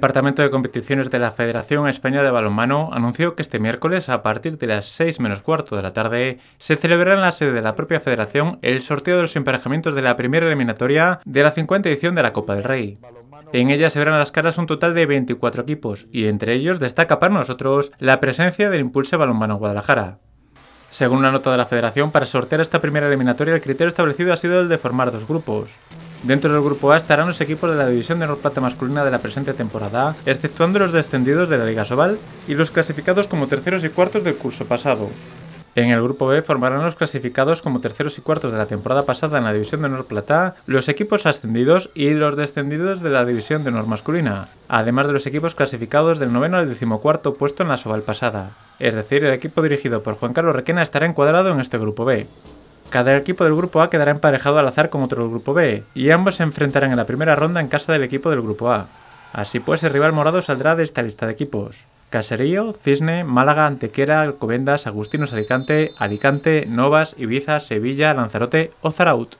El Departamento de Competiciones de la Federación Española de Balonmano anunció que este miércoles, a partir de las 6 menos cuarto de la tarde, se celebrará en la sede de la propia federación el sorteo de los emparejamientos de la primera eliminatoria de la 50 edición de la Copa del Rey. En ella se verán las caras un total de 24 equipos, y entre ellos destaca para nosotros la presencia del Impulse Balonmano Guadalajara. Según una nota de la federación, para sortear esta primera eliminatoria el criterio establecido ha sido el de formar dos grupos. Dentro del grupo A estarán los equipos de la división de Nor plata masculina de la presente temporada, exceptuando los descendidos de la Liga Sobal y los clasificados como terceros y cuartos del curso pasado. En el grupo B formarán los clasificados como terceros y cuartos de la temporada pasada en la división de honor plata, los equipos ascendidos y los descendidos de la división de Nor masculina, además de los equipos clasificados del noveno al decimocuarto puesto en la Sobal pasada. Es decir, el equipo dirigido por Juan Carlos Requena estará encuadrado en este grupo B. Cada equipo del grupo A quedará emparejado al azar con otro del grupo B, y ambos se enfrentarán en la primera ronda en casa del equipo del grupo A. Así pues, el rival morado saldrá de esta lista de equipos. Caserío, Cisne, Málaga, Antequera, Alcobendas, Agustinos Alicante, Alicante, Novas, Ibiza, Sevilla, Lanzarote o Zaraut.